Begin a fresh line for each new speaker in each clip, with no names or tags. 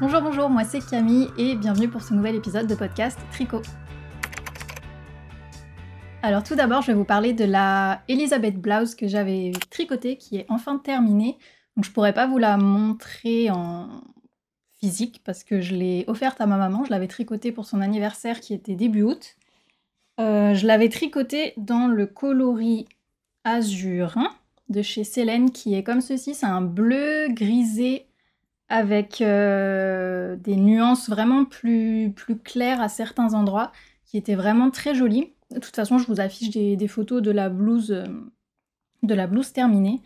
Bonjour, bonjour, moi c'est Camille et bienvenue pour ce nouvel épisode de podcast Tricot. Alors tout d'abord, je vais vous parler de la Elisabeth blouse que j'avais tricotée qui est enfin terminée. Donc je pourrais pas vous la montrer en physique parce que je l'ai offerte à ma maman, je l'avais tricotée pour son anniversaire qui était début août. Euh, je l'avais tricotée dans le coloris azur de chez Célène qui est comme ceci, c'est un bleu grisé avec euh, des nuances vraiment plus, claires à certains endroits, qui étaient vraiment très jolies. De toute façon, je vous affiche des, photos de la blouse, euh, de la blouse terminée.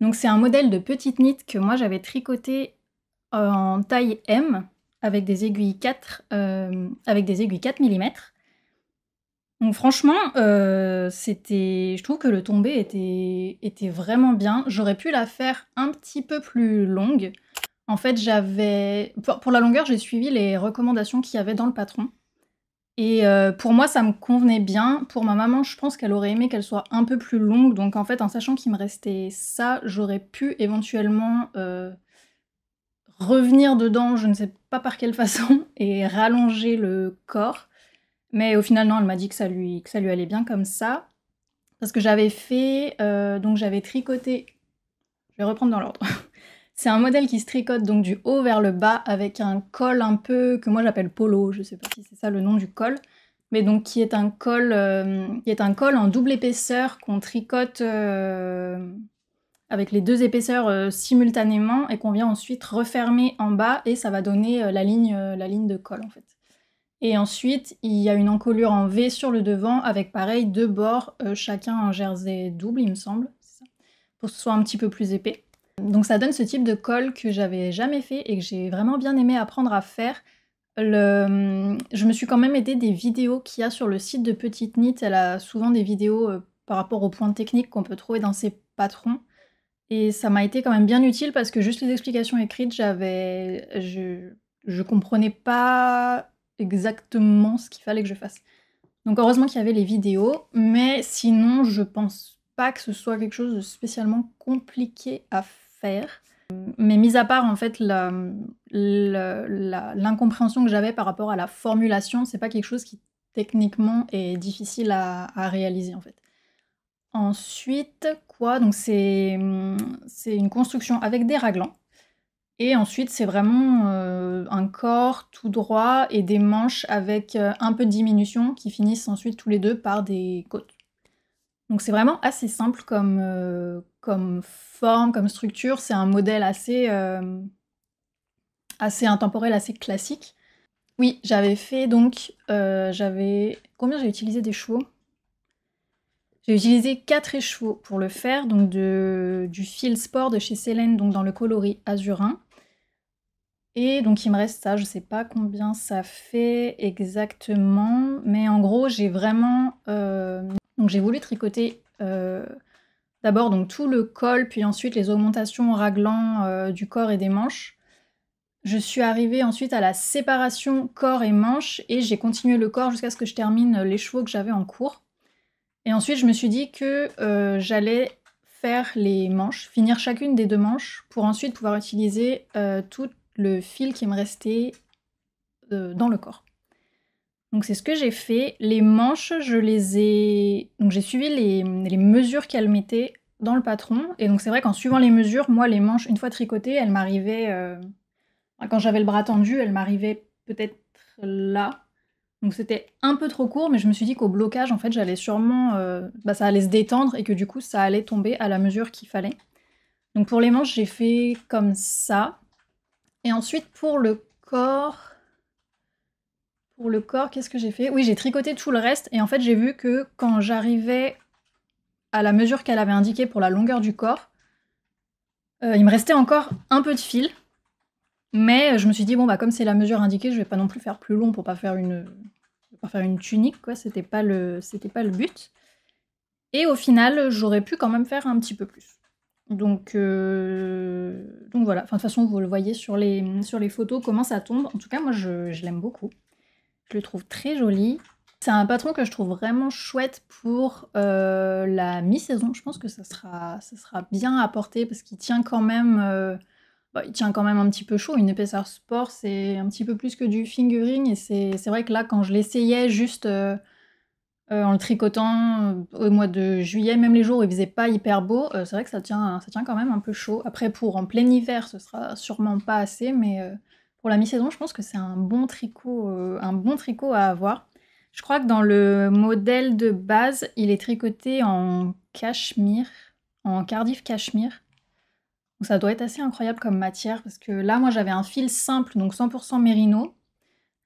Donc c'est un modèle de petite knit que moi j'avais tricoté euh, en taille M avec des aiguilles 4, avec des aiguilles 4 mm. Donc franchement, je trouve que le tombé était vraiment bien. J'aurais pu la faire un petit peu plus longue, en fait, j'avais. Pour, la longueur, j'ai suivi les recommandations qu'il y avait dans le patron. Et euh, pour moi, ça me convenait bien. Pour ma maman, je pense qu'elle aurait aimé qu'elle soit un peu plus longue. Donc en fait, en sachant qu'il me restait ça, j'aurais pu éventuellement euh, revenir dedans, je ne sais pas par quelle façon, et rallonger le corps. Mais au final, non, elle m'a dit que ça, lui, allait bien comme ça. Parce que j'avais fait, euh, donc j'avais tricoté, je vais reprendre dans l'ordre. C'est un modèle qui se tricote donc du haut vers le bas avec un col un peu que moi j'appelle polo, je sais pas si c'est ça le nom du col, mais donc qui est un col, euh, qui est un col en double épaisseur qu'on tricote euh, avec les deux épaisseurs euh, simultanément et qu'on vient ensuite refermer en bas et ça va donner la, ligne, la ligne de col en fait. Et ensuite, il y a une encolure en V sur le devant avec pareil deux bords, chacun un jersey double, il me semble, pour que ce soit un petit peu plus épais. Donc ça donne ce type de col que j'avais jamais fait et que j'ai vraiment bien aimé apprendre à faire. Hum, je me suis quand même aidée des vidéos qu'il y a sur le site de Petite Knit. Elle a souvent des vidéos euh, par rapport aux points techniques qu'on peut trouver dans ses patrons. Et ça m'a été quand même bien utile parce que juste les explications écrites, j'avais. Je... je comprenais pas exactement ce qu'il fallait que je fasse. Donc heureusement qu'il y avait les vidéos, mais sinon je pense pas que ce soit quelque chose de spécialement compliqué à faire. Mais mis à part en fait l'incompréhension que j'avais par rapport à la formulation, c'est pas quelque chose qui techniquement est difficile à, réaliser en fait. Ensuite, quoi Donc c'est une construction avec des raglans. Et ensuite, c'est vraiment euh, un corps tout droit et des manches avec euh, un peu de diminution qui finissent ensuite tous les deux par des côtes. Donc c'est vraiment assez simple comme, euh, comme forme, comme structure. C'est un modèle assez, euh, assez intemporel, assez classique. Oui, j'avais fait donc, euh, j'avais combien j'ai utilisé des J'ai utilisé quatre échevaux pour le faire, donc de, du fil sport de chez Célène, donc dans le coloris azurin. Et donc il me reste ça, je sais pas combien ça fait exactement, mais en gros j'ai vraiment donc j'ai voulu tricoter euh, d'abord donc tout le col, puis ensuite les augmentations raglant euh, du corps et des manches. Je suis arrivée ensuite à la séparation corps et manches et j'ai continué le corps jusqu'à ce que je termine les chevaux que j'avais en cours. Et ensuite je me suis dit que euh, j'allais faire les manches, finir chacune des deux manches pour ensuite pouvoir utiliser tout le fil qui me restait dans le corps. Donc c'est ce que j'ai fait. Les manches, je les ai... Donc j'ai suivi les, mesures qu'elle mettait dans le patron. Et donc c'est vrai qu'en suivant les mesures, moi les manches, une fois tricotées, elles m'arrivaient... Euh, quand j'avais le bras tendu, elles m'arrivaient peut-être là. Donc c'était un peu trop court, mais je me suis dit qu'au blocage, en fait, j'allais sûrement... Euh, bah, ça allait se détendre et que du coup, ça allait tomber à la mesure qu'il fallait. Donc pour les manches, j'ai fait comme ça. Et ensuite, pour le corps, pour le corps, qu'est-ce que j'ai fait Oui, j'ai tricoté tout le reste et en fait j'ai vu que quand j'arrivais à la mesure qu'elle avait indiquée pour la longueur du corps, euh, il me restait encore un peu de fil. Mais je me suis dit, bon, bah, comme c'est la mesure indiquée, je vais pas non plus faire plus long pour pas faire une, faire une tunique, quoi. C'était pas, le, c'était pas le but. Et au final, j'aurais pu quand même faire un petit peu plus. Donc, euh, donc voilà. Enfin, de toute façon, vous le voyez sur les, sur les photos comment ça tombe. En tout cas, moi, je l'aime beaucoup. Je le trouve très joli. C'est un patron que je trouve vraiment chouette pour euh, la mi-saison. Je pense que ça sera, sera bien à porter parce qu'il tient quand même. Euh, bah, il tient quand même un petit peu chaud. Une épaisseur sport, c'est un petit peu plus que du fingering. Et c'est vrai que là, quand je l'essayais juste euh, en le tricotant au mois de juillet, même les jours où il faisait pas hyper beau, c'est vrai que ça tient, ça tient quand même un peu chaud. Après, pour en plein hiver, ce sera sûrement pas assez, mais pour la mi-saison, je pense que c'est un bon tricot, euh, un bon tricot à avoir. Je crois que dans le modèle de base, il est tricoté en cachemire, en Cardiff cachemire. Donc ça doit être assez incroyable comme matière parce que là, moi, j'avais un fil simple, donc 100% mérino.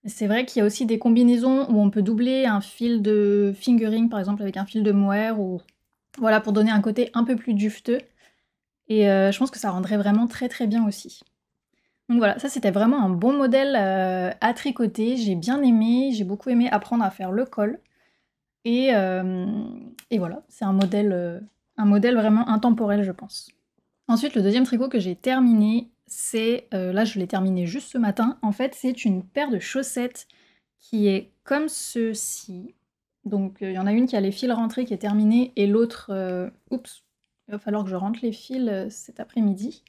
C'est vrai qu'il y a aussi des combinaisons où on peut doubler un fil de fingering, par exemple, avec un fil de mohair ou voilà pour donner un côté un peu plus dufteux. Et euh, je pense que ça rendrait vraiment très très bien aussi. Donc voilà, ça c'était vraiment un bon modèle euh, à tricoter. J'ai bien aimé, j'ai beaucoup aimé apprendre à faire le col. Et, euh, voilà, c'est un modèle, euh, un modèle vraiment intemporel, je pense. Ensuite, le deuxième tricot que j'ai terminé, c'est, là je l'ai terminé juste ce matin, en fait c'est une paire de chaussettes qui est comme ceci. Donc il y en a une qui a les fils rentrés qui est terminée et l'autre, oups, il va falloir que je rentre les fils cet après-midi.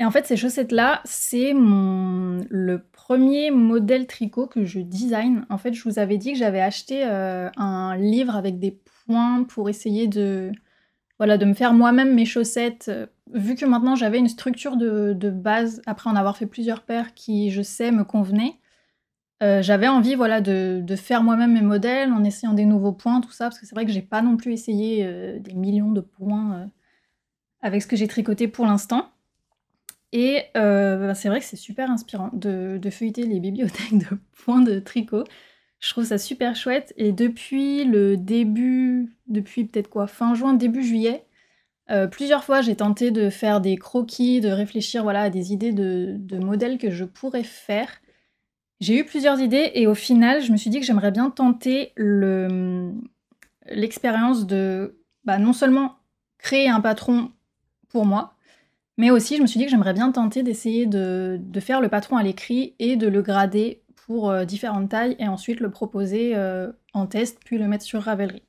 Et en fait, ces chaussettes-là, c'est mon... le premier modèle tricot que je design. En fait, je vous avais dit que j'avais acheté euh, un livre avec des points pour essayer de, voilà, de me faire moi-même mes chaussettes. Vu que maintenant j'avais une structure de, base, après en avoir fait plusieurs paires qui, je sais, me convenaient, euh, j'avais envie voilà, de, faire moi-même mes modèles en essayant des nouveaux points, tout ça, parce que c'est vrai que j'ai pas non plus essayé euh, des millions de points avec ce que j'ai tricoté pour l'instant. Et euh, bah, c'est vrai que c'est super inspirant de, feuilleter les bibliothèques de points de tricot. Je trouve ça super chouette. Et depuis le début, depuis peut-être quoi, fin juin, début juillet, euh, plusieurs fois j'ai tenté de faire des croquis, de réfléchir voilà, à des idées de, modèles que je pourrais faire. J'ai eu plusieurs idées et au final, je me suis dit que j'aimerais bien tenter l'expérience de bah, non seulement créer un patron pour moi, mais aussi, je me suis dit que j'aimerais bien tenter d'essayer de, faire le patron à l'écrit et de le grader pour euh, différentes tailles et ensuite le proposer euh, en test, puis le mettre sur Ravelry.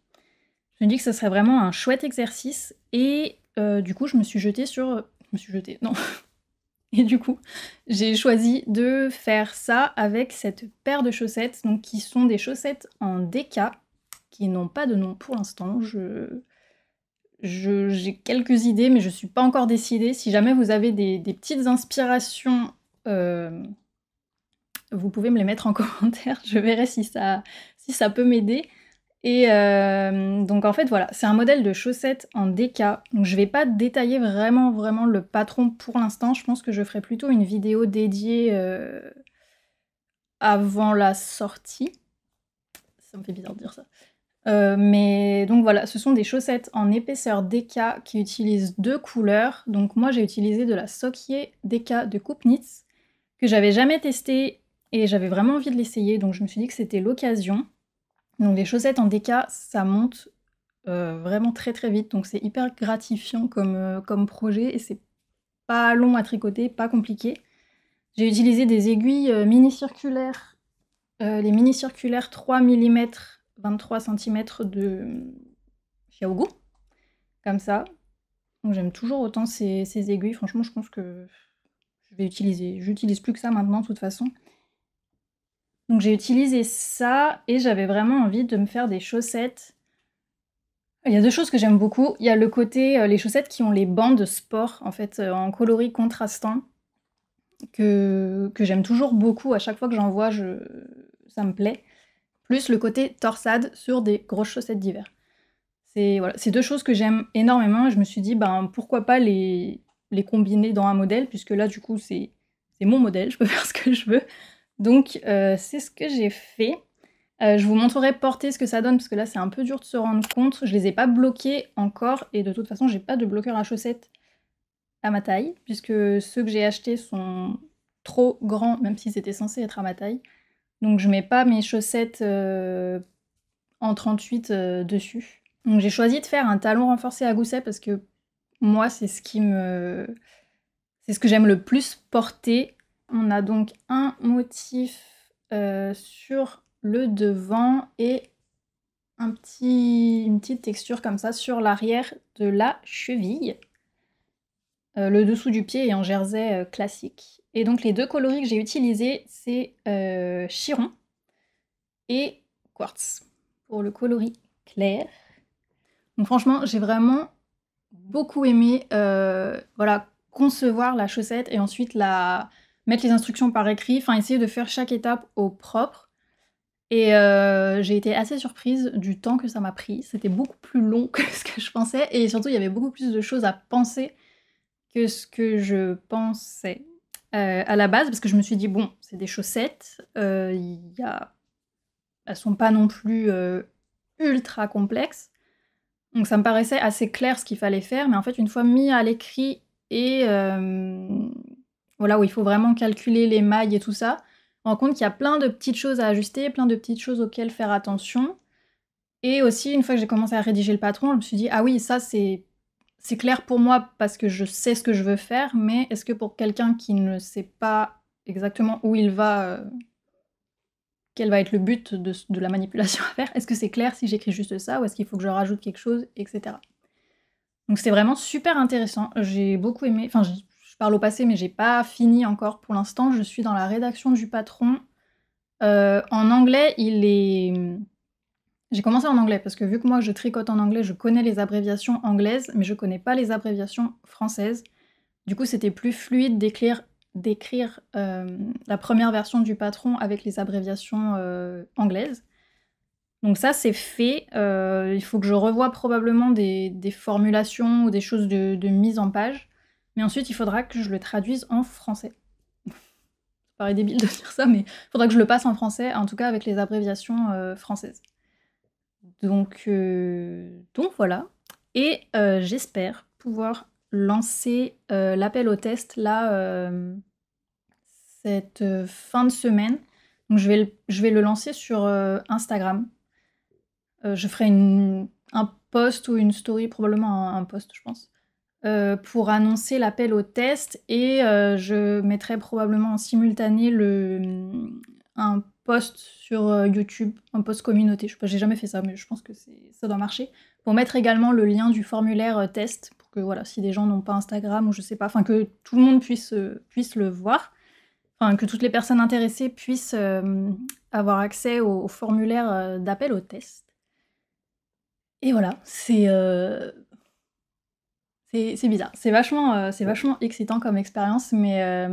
Je me dis que ce serait vraiment un chouette exercice et euh, du coup, je me suis jetée sur. Je me suis jetée, non. Et du coup, j'ai choisi de faire ça avec cette paire de chaussettes, donc qui sont des chaussettes en DK, qui n'ont pas de nom pour l'instant. Je j'ai quelques idées, mais je ne suis pas encore décidée. Si jamais vous avez des, petites inspirations, euh, vous pouvez me les mettre en commentaire. Je verrai si ça, si ça peut m'aider. Et euh, donc en fait voilà, c'est un modèle de chaussettes en DK. Donc je vais pas détailler vraiment vraiment le patron pour l'instant. Je pense que je ferai plutôt une vidéo dédiée euh, avant la sortie. Ça me fait bizarre de dire ça. Euh, mais donc voilà, ce sont des chaussettes en épaisseur DK qui utilisent deux couleurs. Donc moi j'ai utilisé de la Sockier DK de Kupnitz, que j'avais jamais testé et j'avais vraiment envie de l'essayer donc je me suis dit que c'était l'occasion. Donc les chaussettes en DK ça monte euh, vraiment très très vite donc c'est hyper gratifiant comme, euh, comme projet et c'est pas long à tricoter, pas compliqué. J'ai utilisé des aiguilles mini circulaires, les mini circulaires 3 mm 23 cm de Xiaogo, comme ça. Donc j'aime toujours autant ces, aiguilles. Franchement, je pense que je vais utiliser. J'utilise plus que ça maintenant, de toute façon. Donc j'ai utilisé ça et j'avais vraiment envie de me faire des chaussettes. Il y a deux choses que j'aime beaucoup. Il y a le côté, euh, les chaussettes qui ont les bandes sport, en fait, euh, en coloris contrastant, que, que j'aime toujours beaucoup. À chaque fois que j'en vois, ça me plaît plus le côté torsade sur des grosses chaussettes d'hiver. C'est voilà, deux choses que j'aime énormément. Je me suis dit, ben, pourquoi pas les, les combiner dans un modèle, puisque là, du coup, c'est mon modèle, je peux faire ce que je veux. Donc, euh, c'est ce que j'ai fait. Euh, je vous montrerai porter ce que ça donne, parce que là, c'est un peu dur de se rendre compte. Je les ai pas bloqués encore, et de toute façon, j'ai pas de bloqueur à chaussettes à ma taille, puisque ceux que j'ai achetés sont trop grands, même si c'était censé être à ma taille. Donc je mets pas mes chaussettes euh, en 38 euh, dessus. Donc j'ai choisi de faire un talon renforcé à gousset parce que moi c'est ce qui me c'est ce que j'aime le plus porter. On a donc un motif euh, sur le devant et petit, une petite texture comme ça sur l'arrière de la cheville. le dessous du pied est en jersey classique et donc les deux coloris que j'ai utilisés, c'est euh, Chiron et Quartz pour le coloris clair. Donc franchement, j'ai vraiment beaucoup aimé euh, voilà, concevoir la chaussette et ensuite la mettre les instructions par écrit, enfin essayer de faire chaque étape au propre. Et euh, j'ai été assez surprise du temps que ça m'a pris. C'était beaucoup plus long que ce que je pensais. Et surtout, il y avait beaucoup plus de choses à penser que ce que je pensais. Euh, à la base parce que je me suis dit bon, c'est des chaussettes, euh, y a... elles sont pas non plus euh, ultra complexes, donc ça me paraissait assez clair ce qu'il fallait faire, mais en fait une fois mis à l'écrit et euh, voilà où il faut vraiment calculer les mailles et tout ça, on rend compte qu'il y a plein de petites choses à ajuster, plein de petites choses auxquelles faire attention. Et aussi, une fois que j'ai commencé à rédiger le patron, je me suis dit, ah oui, ça c'est c'est clair pour moi parce que je sais ce que je veux faire, mais est-ce que pour quelqu'un qui ne sait pas exactement où il va, euh, quel va être le but de, la manipulation à faire, est-ce que c'est clair si j'écris juste ça ou est-ce qu'il faut que je rajoute quelque chose, etc. Donc c'est vraiment super intéressant, j'ai beaucoup aimé, enfin je, parle au passé mais j'ai pas fini encore pour l'instant, je suis dans la rédaction du patron. Euh, en anglais, il est j'ai commencé en anglais parce que vu que moi je tricote en anglais, je connais les abréviations anglaises, mais je connais pas les abréviations françaises. Du coup, c'était plus fluide d'écrire, euh, la première version du patron avec les abréviations euh, anglaises. Donc ça, c'est fait. Euh, il faut que je revoie probablement des, formulations ou des choses de, de, mise en page. Mais ensuite, il faudra que je le traduise en français. ça paraît débile de dire ça, mais il faudra que je le passe en français, en tout cas avec les abréviations françaises. Donc, euh, donc voilà. Et euh, j'espère pouvoir lancer euh, l'appel au test là cette fin de semaine. Donc je vais le, je vais le lancer sur Instagram. je ferai une, un post ou une story, probablement un, post je pense. pour annoncer l'appel au test et je mettrai probablement en simultané le, un post sur euh, YouTube, un post communauté. Je sais pas, j'ai jamais fait ça, mais je pense que ça doit marcher. Pour mettre également le lien du formulaire euh, test pour que voilà, si des gens n'ont pas Instagram ou je sais pas, enfin que tout le monde puisse, euh, puisse le voir, enfin que toutes les personnes intéressées puissent avoir accès au, formulaire d'appel au test. Et voilà, c'est c'est bizarre, c'est vachement, c'est vachement excitant comme expérience, mais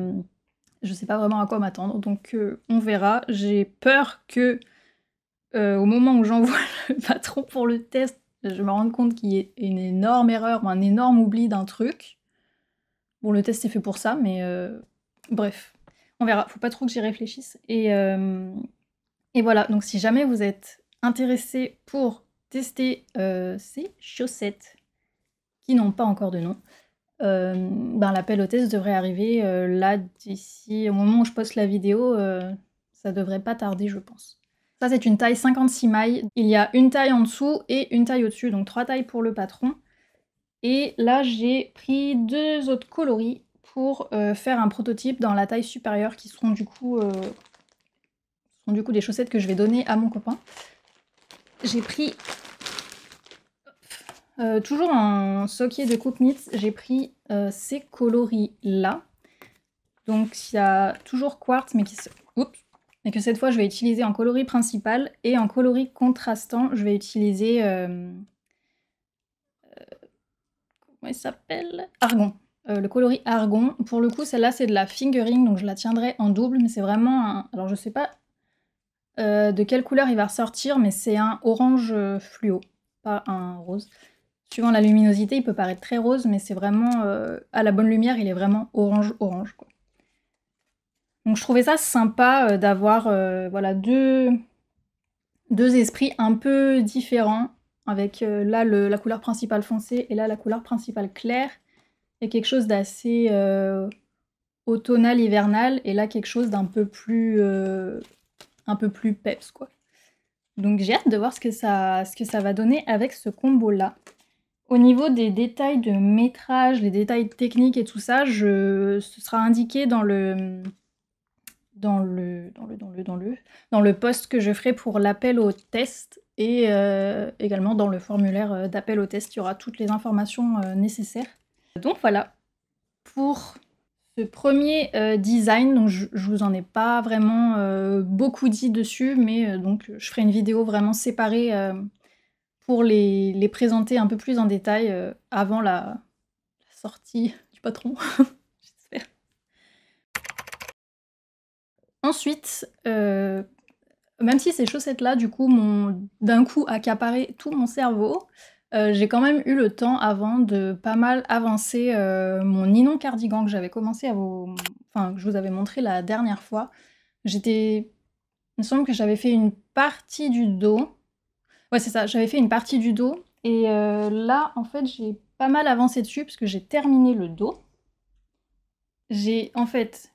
je sais pas vraiment à quoi m'attendre, donc euh, on verra. J'ai peur que euh, au moment où j'envoie le patron pour le test, je me rende compte qu'il y ait une énorme erreur ou un énorme oubli d'un truc. Bon, le test est fait pour ça, mais euh, bref, on verra. Faut pas trop que j'y réfléchisse. Et, et voilà, donc si jamais vous êtes intéressé pour tester ces chaussettes qui n'ont pas encore de nom, euh, ben, l'appel hôtesse devrait arriver euh, là d'ici au moment où je poste la vidéo. Euh, ça devrait pas tarder, je pense. Ça, c'est une taille 56 mailles. Il y a une taille en dessous et une taille au-dessus, donc trois tailles pour le patron. Et là, j'ai pris deux autres coloris pour euh, faire un prototype dans la taille supérieure qui seront du coup, seront du coup des chaussettes que je vais donner à mon copain. J'ai pris euh, toujours en soquier de Koopnitz, j'ai pris euh, ces coloris-là. Donc il y a toujours quartz, mais qui se... que cette fois, je vais utiliser en coloris principal et en coloris contrastant, je vais utiliser... Euh, comment il s'appelle Argon. le coloris argon. Pour le coup, celle-là, c'est de la fingering, donc je la tiendrai en double, mais c'est vraiment un... Alors, je sais pas de quelle couleur il va ressortir, mais c'est un orange fluo, pas un rose suivant la luminosité, il peut paraître très rose, mais c'est vraiment, euh, à la bonne lumière, il est vraiment orange-orange. Donc je trouvais ça sympa euh, d'avoir euh, voilà, deux, deux esprits un peu différents, avec là la couleur principale foncée et là la couleur principale claire, et quelque chose d'assez automnal, hivernal, et là quelque chose d'un peu plus... un peu plus peps quoi. Donc j'ai hâte de voir ce que ça, ce que ça va donner avec ce combo là. Au niveau des détails de métrage, les détails techniques et tout ça, je, ce sera indiqué dans le, dans le, dans le, dans le, dans le, dans le post que je ferai pour l'appel au test et euh, également dans le formulaire euh, d'appel au test, il y aura toutes les informations euh, nécessaires. Donc voilà pour ce premier design. Donc je, je, vous en ai pas vraiment beaucoup dit dessus, mais donc je ferai une vidéo vraiment séparée pour les, présenter un peu plus en détail euh, avant la, sortie du patron, j'espère. Ensuite, euh, même si ces chaussettes-là, du coup, m'ont d'un coup accaparé tout mon cerveau, euh, j'ai quand même eu le temps avant de pas mal avancer mon Ninon cardigan que j'avais commencé à vous... Enfin, que je vous avais montré la dernière fois. J'étais... Il me semble que j'avais fait une partie du dos, Ouais, c'est ça. J'avais fait une partie du dos. Et euh, là, en fait, j'ai pas mal avancé dessus parce que j'ai terminé le dos. J'ai, en fait,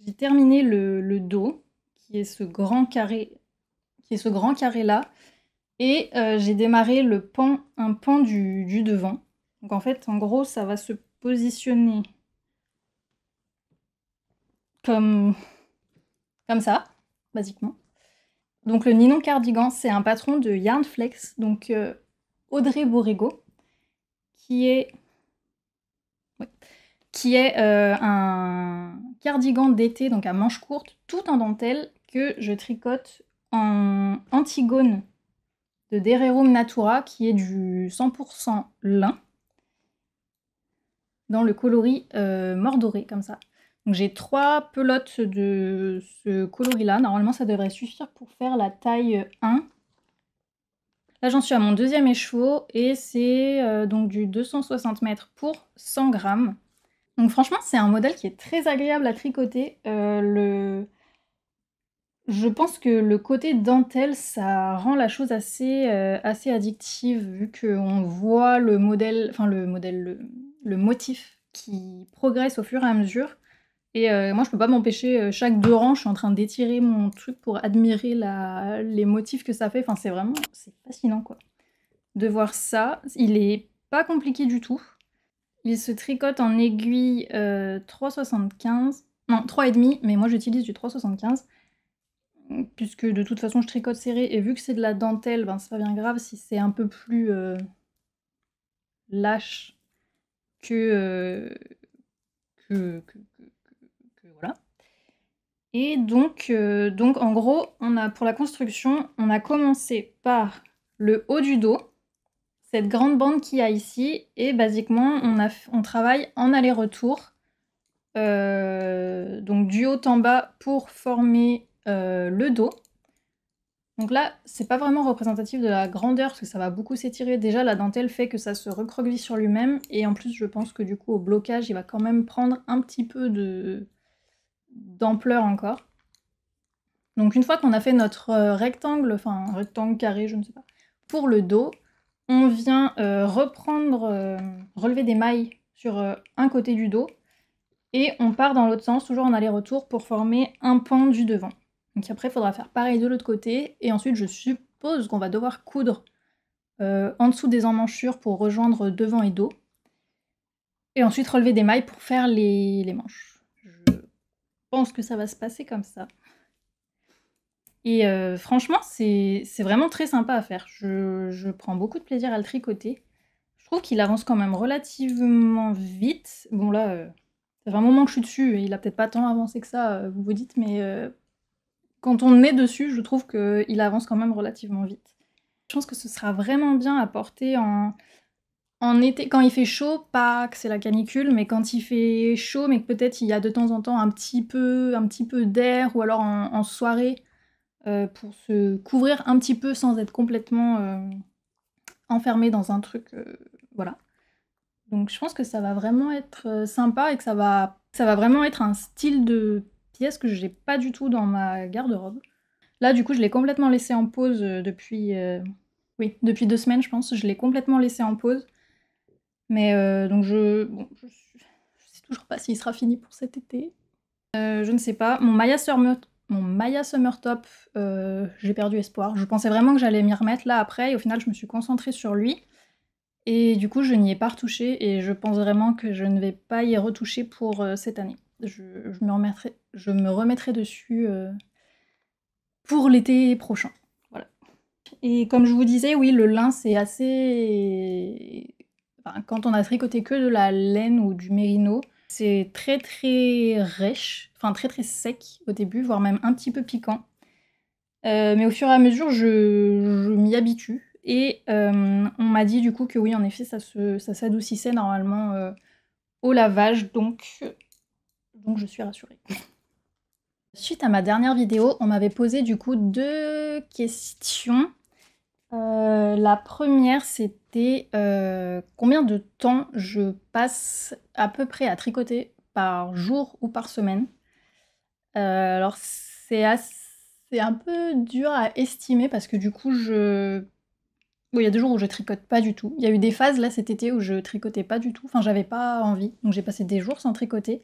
j'ai terminé le, dos, qui est ce grand carré, qui est ce grand carré là. Et euh, j'ai démarré le pan, un pan du, du devant. Donc en fait, en gros, ça va se positionner comme, comme ça, basiquement. Donc le Ninon Cardigan, c'est un patron de Yarnflex, donc euh, Audrey Borrego, qui est, qui est euh, un cardigan d'été, donc à manches courtes, tout en dentelle, que je tricote en Antigone de Dererum Natura, qui est du 100% lin, dans le coloris euh, mordoré, comme ça j'ai trois pelotes de ce coloris-là. Normalement, ça devrait suffire pour faire la taille 1. Euh, Là, j'en suis à mon deuxième écheveau et c'est euh, donc du 260 mètres pour 100 grammes. Donc franchement, c'est un modèle qui est très agréable à tricoter. Euh, le... Je pense que le côté dentelle, ça rend la chose assez, assez addictive vu qu'on voit le modèle, enfin le modèle, le motif qui progresse au fur et à mesure. Et euh, moi, je peux pas m'empêcher, euh, chaque deux rangs, je suis en train d'étirer mon truc pour admirer les motifs que ça fait. Enfin, c'est vraiment c'est fascinant, quoi. De voir ça, il est pas compliqué du tout. Il se tricote en aiguille 3,75. Euh, non, 3,5, mais moi j'utilise du 3,75. Puisque de toute façon, je tricote serré. Et vu que c'est de la dentelle, ben, c'est pas bien grave si c'est un peu plus lâche que, que et donc, euh, donc en gros, on a, pour la construction, on a commencé par le haut du dos, cette grande bande qu'il y a ici, et basiquement, on, a, on travaille en aller-retour, euh, donc du haut en bas pour former euh, le dos. Donc là, c'est pas vraiment représentatif de la grandeur parce que ça va beaucoup s'étirer. Déjà, la dentelle fait que ça se recroqueville sur lui-même, et en plus, je pense que du coup, au blocage, il va quand même prendre un petit peu de, d'ampleur encore. Donc une fois qu'on a fait notre euh, rectangle, enfin un rectangle carré, je ne sais pas, pour le dos, on vient euh, reprendre, euh, relever des mailles sur un côté du dos et on part dans l'autre sens, toujours en aller-retour, pour former un pan du devant. Donc après, il faudra faire pareil de l'autre côté et ensuite, je suppose qu'on va devoir coudre en dessous des emmanchures pour rejoindre devant et dos et ensuite relever des mailles pour faire les, les manches pense que ça va se passer comme ça. Et euh, franchement, c'est vraiment très sympa à faire. Je, prends beaucoup de plaisir à le tricoter. Je trouve qu'il avance quand même relativement vite. Bon là, euh, ça fait un moment que je suis dessus et il a peut-être pas tant avancé que ça, euh, vous vous dites, mais quand on est dessus, je trouve qu'il avance quand même relativement vite. Je pense que ce sera vraiment bien à porter en, en été, quand il fait chaud, pas que c'est la canicule, mais quand il fait chaud, mais que peut-être il y a de temps en temps un petit peu, un petit peu d'air, ou alors en, soirée, euh, pour se couvrir un petit peu sans être complètement euh, enfermé dans un truc, euh, voilà. Donc je pense que ça va vraiment être sympa et que ça va, ça va vraiment être un style de pièce que je n'ai pas du tout dans ma garde-robe. Là, du coup, je l'ai complètement laissé en pause depuis, oui, depuis deux semaines, je pense. Je l'ai complètement laissé en pause. Mais euh, donc je, bon, je, sais toujours pas s'il sera fini pour cet été. Euh, je ne sais pas. Mon Maya Summer, mon Maya Summer Top, euh, j'ai perdu espoir. Je pensais vraiment que j'allais m'y remettre là après, et au final je me suis concentrée sur lui. Et du coup je n'y ai pas retouché, et je pense vraiment que je ne vais pas y retoucher pour cette année. Je, je, me remettrai, je me remettrai dessus pour l'été prochain. Voilà. Et comme je vous disais, oui, le lin c'est assez quand on a tricoté que de la laine ou du mérino, c'est très très rêche, enfin très très sec au début, voire même un petit peu piquant. Euh, mais au fur et à mesure, je, m'y habitue. Et euh, on m'a dit du coup que oui, en effet, ça, se, ça s'adoucissait normalement euh, au lavage. Donc, donc je suis rassurée. Suite à ma dernière vidéo, on m'avait posé du coup deux questions. Euh, la première, c'était euh, combien de temps je passe à peu près à tricoter par jour ou par semaine. Euh, alors, c'est un peu dur à estimer parce que du coup, je. il y a des jours où je tricote pas du tout. Il y a eu des phases là cet été où je tricotais pas du tout. Enfin, j'avais pas envie. Donc, j'ai passé des jours sans tricoter.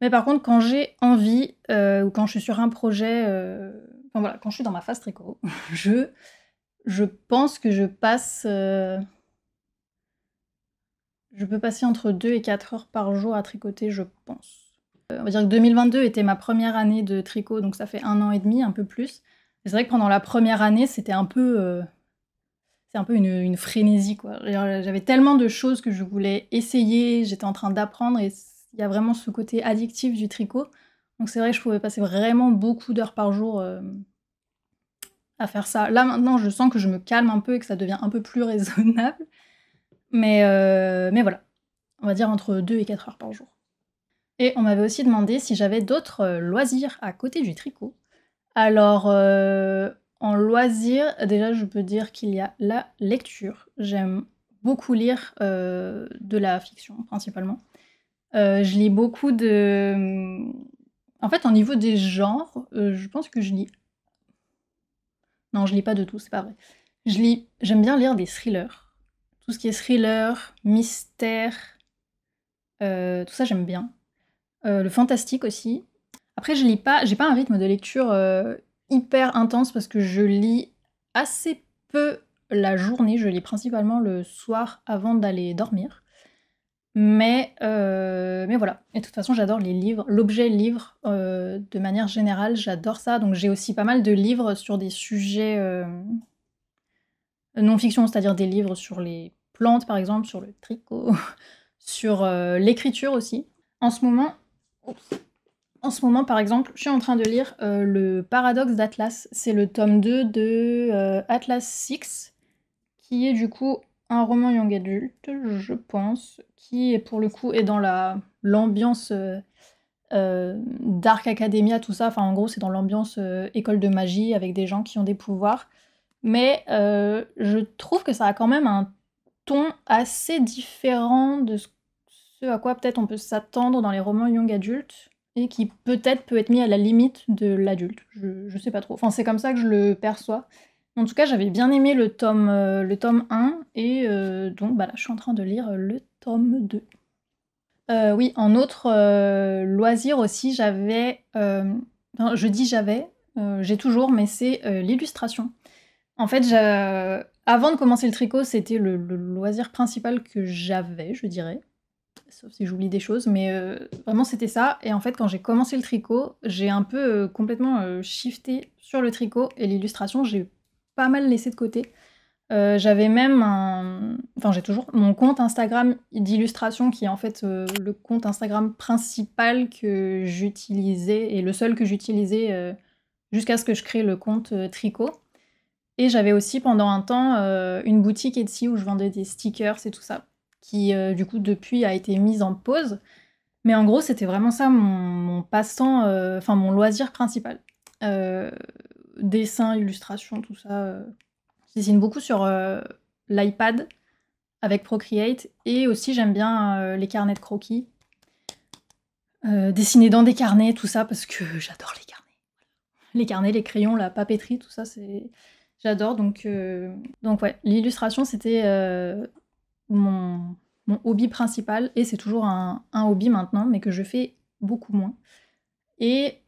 Mais par contre, quand j'ai envie ou quand je suis sur un projet. Enfin, voilà, quand je suis dans ma phase tricot, je je pense que je passe. Euh, je peux passer entre 2 et 4 heures par jour à tricoter, je pense. Euh, on va dire que 2022 était ma première année de tricot, donc ça fait un an et demi, un peu plus. C'est vrai que pendant la première année, c'était un peu. Euh, c'est un peu une, frénésie, quoi. J'avais tellement de choses que je voulais essayer, j'étais en train d'apprendre, et il y a vraiment ce côté addictif du tricot. Donc c'est vrai que je pouvais passer vraiment beaucoup d'heures par jour faire ça. Là maintenant, je sens que je me calme un peu et que ça devient un peu plus raisonnable. Mais, euh, mais voilà, on va dire entre 2 et 4 heures par jour. Et on m'avait aussi demandé si j'avais d'autres euh, loisirs à côté du tricot. Alors, euh, en loisirs, déjà, je peux dire qu'il y a la lecture. J'aime beaucoup lire de la fiction, principalement. je lis beaucoup de... En fait, au niveau des genres, je pense que je lis non, je lis pas de tout, c'est pas vrai. Je lis, j'aime bien lire des thrillers. Tout ce qui est thriller, mystère, euh, tout ça j'aime bien. Euh, le fantastique aussi. Après, je lis pas, j'ai pas un rythme de lecture euh, hyper intense parce que je lis assez peu la journée. Je lis principalement le soir avant d'aller dormir. Mais, euh, mais voilà. Et de toute façon, j'adore les livres, l'objet livre, euh, de manière générale, j'adore ça. Donc j'ai aussi pas mal de livres sur des sujets euh, non-fiction, c'est-à-dire des livres sur les plantes, par exemple, sur le tricot, sur l'écriture aussi. En ce moment, en ce moment, par exemple, je suis en train de lire Le paradoxe d'Atlas. C'est le tome 2 de Atlas 6, qui est du coup un roman young adulte, je pense, qui est pour le coup est dans la l'ambiance euh, euh, Dark Academia, tout ça. Enfin, en gros, c'est dans l'ambiance euh, école de magie avec des gens qui ont des pouvoirs. Mais je trouve que ça a quand même un ton assez différent de ce, à quoi peut-être on peut s'attendre dans les romans young adultes et qui peut-être peut être mis à la limite de l'adulte. Je, je sais pas trop. Enfin, c'est comme ça que je le perçois. En tout cas, j'avais bien aimé le tome, euh, le tome 1 et euh, donc bah je suis en train de lire le tome 2. Euh, oui, en autre loisir aussi, j'avais. je dis j'avais, j'ai toujours, mais c'est l'illustration. En fait, avant de commencer le tricot, c'était le, le, loisir principal que j'avais, je dirais. Sauf si j'oublie des choses, mais vraiment c'était ça. Et en fait, quand j'ai commencé le tricot, j'ai un peu complètement shifté sur le tricot et l'illustration, j'ai pas mal laissé de côté. Euh, j'avais même un... Enfin, j'ai toujours mon compte Instagram d'illustration qui est en fait euh, le compte Instagram principal que j'utilisais et le seul que j'utilisais euh, jusqu'à ce que je crée le compte Tricot. Et j'avais aussi pendant un temps une boutique Etsy où je vendais des stickers et tout ça, qui du coup depuis a été mise en pause. Mais en gros, c'était vraiment ça mon, mon passe-temps, enfin mon loisir principal dessin, illustration, tout ça. Euh, je dessine beaucoup sur euh, l'iPad avec Procreate et aussi j'aime bien euh, les carnets de croquis. dessiner dans des carnets, tout ça, parce que j'adore les carnets. Les carnets, les crayons, la papeterie, tout ça, c'est j'adore. Donc, donc ouais, l'illustration, c'était mon... hobby principal. Et c'est toujours un... un, hobby maintenant, mais que je fais beaucoup moins.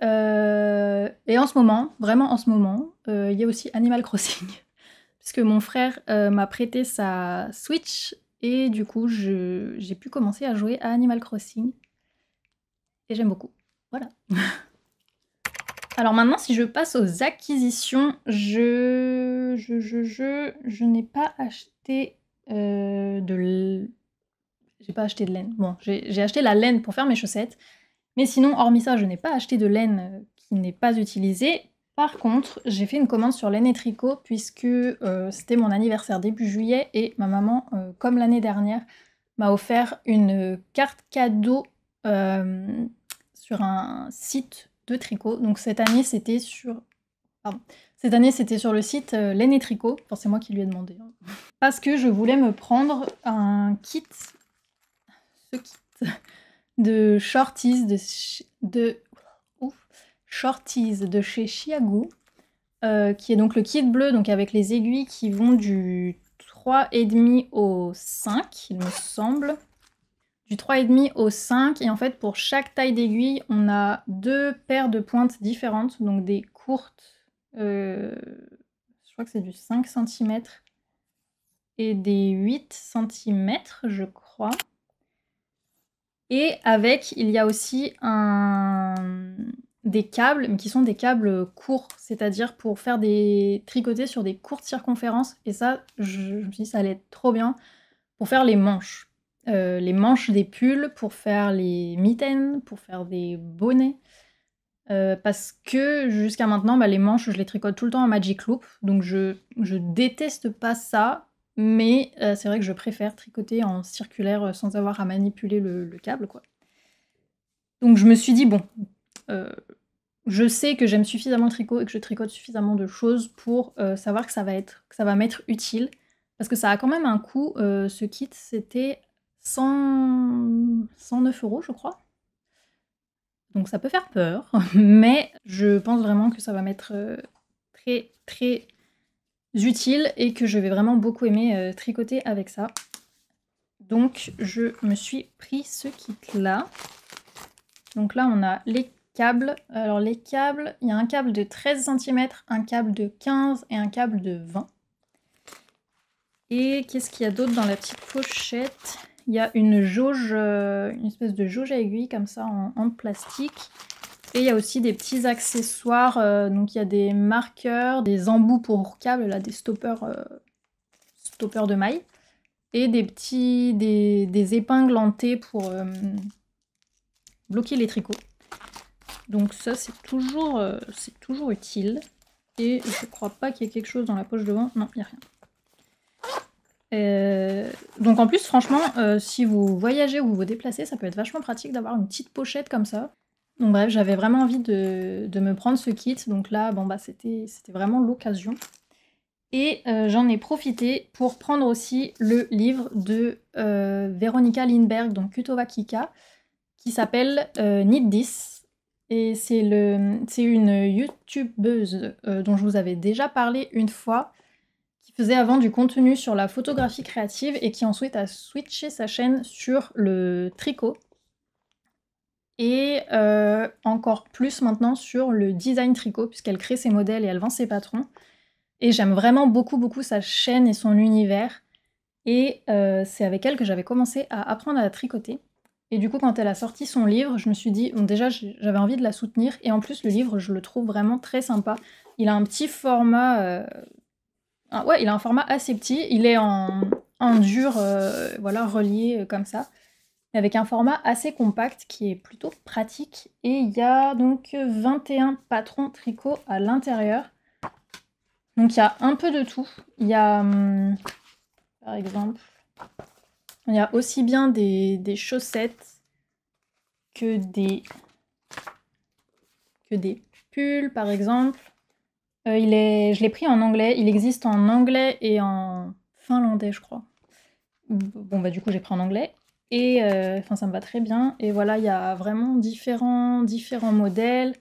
Euh, et, en ce moment, vraiment en ce moment, euh, il y a aussi Animal Crossing. Puisque mon frère euh, m'a prêté sa Switch et du coup, j'ai pu commencer à jouer à Animal Crossing. Et j'aime beaucoup. Voilà. Alors maintenant, si je passe aux acquisitions, je, je, n'ai pas acheté de... J'ai pas acheté de laine. Bon, j'ai acheté la laine pour faire mes chaussettes, mais sinon, hormis ça, je n'ai pas acheté de laine euh, qui n'est pas utilisée. Par contre, j'ai fait une commande sur laine et tricot puisque euh, c'était mon anniversaire début juillet et ma maman, euh, comme l'année dernière, m'a offert une carte cadeau sur un site de tricot. Donc cette année, c'était sur... Cette année, c'était sur le site laine et tricot. c'est moi qui lui ai demandé. Hein. Parce que je voulais me prendre un kit... Ce kit de Shorties de, de, Shorties de chez Chiago, euh, qui est donc le kit bleu, donc avec les aiguilles qui vont du 3,5 au 5, il me semble. Du 3,5 au 5, et en fait pour chaque taille d'aiguille, on a deux paires de pointes différentes, donc des courtes, euh, je crois que c'est du 5 cm, et des 8 cm, je crois. Et avec, il y a aussi des câbles, mais qui sont des câbles courts, c'est-à-dire pour faire des tricotés sur des courtes circonférences. Et ça, je, me suis dit, ça allait être trop bien pour faire les manches. Euh, les manches des pulls, pour faire les mitaines, pour faire des bonnets. Euh, parce que jusqu'à maintenant, bah, les manches, je les tricote tout le temps en Magic Loop. Donc je, je déteste pas ça. Mais euh, c'est vrai que je préfère tricoter en circulaire euh, sans avoir à manipuler le, câble, quoi. Donc je me suis dit, bon, euh, je sais que j'aime suffisamment le tricot et que je tricote suffisamment de choses pour savoir que ça va être, que ça va m'être utile. Parce que ça a quand même un coût, ce kit, c'était 109 euros, je crois. Donc ça peut faire peur, mais je pense vraiment que ça va m'être très, très utiles et que je vais vraiment beaucoup aimer euh, tricoter avec ça. Donc je me suis pris ce kit là. Donc là on a les câbles. Alors les câbles, il y a un câble de 13 cm, un câble de 15 et un câble de 20. Et qu'est-ce qu'il y a d'autre dans la petite pochette Il y a une jauge, euh, une espèce de jauge à aiguille comme ça en plastique. Et il y a aussi des petits accessoires, euh, donc il y a des marqueurs, des embouts pour câbles, là, des stoppeurs euh, de mailles, et des petits, des, des épingles en pour euh, bloquer les tricots. Donc ça c'est toujours, c'est toujours utile. Et je ne crois pas qu'il y ait quelque chose dans la poche devant. Non, il n'y a rien. donc en plus, franchement, si vous voyagez ou vous vous déplacez, ça peut être vachement pratique d'avoir une petite pochette comme ça. Donc bref, j'avais vraiment envie de, me prendre ce kit. Donc là, bon bah c'était vraiment l'occasion. Et euh, j'en ai profité pour prendre aussi le livre de euh, Veronica Lindberg, donc Kutova Kika, qui s'appelle euh, Need This. Et c'est une youtubeuse dont je vous avais déjà parlé une fois, qui faisait avant du contenu sur la photographie créative et qui ensuite a switché sa chaîne sur le tricot et euh, encore plus maintenant sur le design tricot, puisqu'elle crée ses modèles et elle vend ses patrons. Et j'aime vraiment beaucoup, beaucoup sa chaîne et son univers. Et euh, c'est avec elle que j'avais commencé à apprendre à tricoter. Et du coup, quand elle a sorti son livre, je me suis dit, déjà, j'avais envie de la soutenir. Et en plus, le livre, je le trouve vraiment très sympa. Il a un petit format. Euh, ouais, il a un format assez petit. Il est en, dur, voilà, relié comme ça avec un format assez compact qui est plutôt pratique. Et il y a donc 21 patrons tricot à l'intérieur. Donc il y a un peu de tout. Il y a, hum, par exemple, il y a aussi bien des, chaussettes que des, que des pulls, par exemple. Euh, il est, je l'ai pris en anglais. Il existe en anglais et en finlandais, je crois. Bon, bah du coup, j'ai pris en anglais. Et euh, enfin, ça me va très bien. Et voilà, il y a vraiment différents, différents modèles.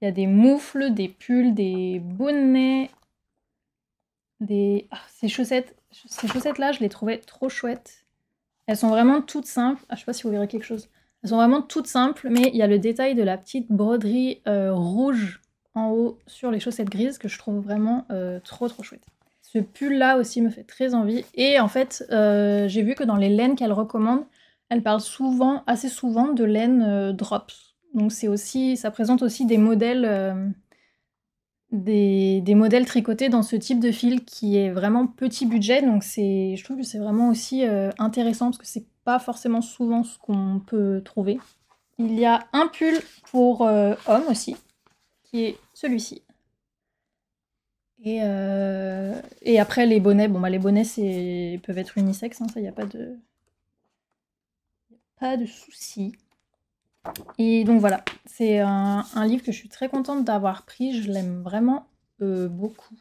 Il y a des moufles, des pulls, des bonnets, des... Ah, ces chaussettes, ces chaussettes-là, je les trouvais trop chouettes. Elles sont vraiment toutes simples. Je ah, je sais pas si vous verrez quelque chose. Elles sont vraiment toutes simples, mais il y a le détail de la petite broderie euh, rouge en haut sur les chaussettes grises que je trouve vraiment euh, trop trop chouette ce pull-là aussi me fait très envie. Et en fait, euh, j'ai vu que dans les laines qu'elle recommande, elle parle souvent, assez souvent de laine euh, drops. Donc c'est aussi, ça présente aussi des modèles, euh, des, des, modèles tricotés dans ce type de fil qui est vraiment petit budget. Donc c'est, je trouve que c'est vraiment aussi intéressant parce que c'est pas forcément souvent ce qu'on peut trouver. Il y a un pull pour homme aussi, qui est celui-ci. Et et après, les bonnets, bon, bah, les bonnets, peuvent être unisex hein, ça, il n'y a pas de... Pas de souci. Et donc voilà, c'est un, livre que je suis très contente d'avoir pris, je l'aime vraiment euh, beaucoup.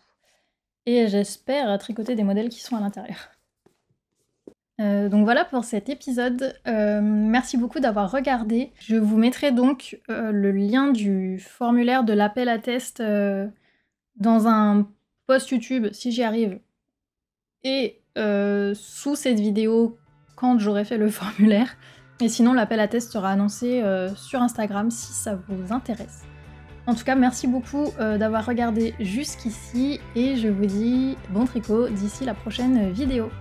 Et j'espère tricoter des modèles qui sont à l'intérieur. Euh, donc voilà pour cet épisode. Euh, merci beaucoup d'avoir regardé. Je vous mettrai donc le lien du formulaire de l'appel à test dans un youtube si j'y arrive, et euh, sous cette vidéo, quand j'aurai fait le formulaire. Et sinon, l'appel à test sera annoncé euh, sur Instagram si ça vous intéresse. En tout cas, merci beaucoup euh, d'avoir regardé jusqu'ici et je vous dis bon tricot d'ici la prochaine vidéo.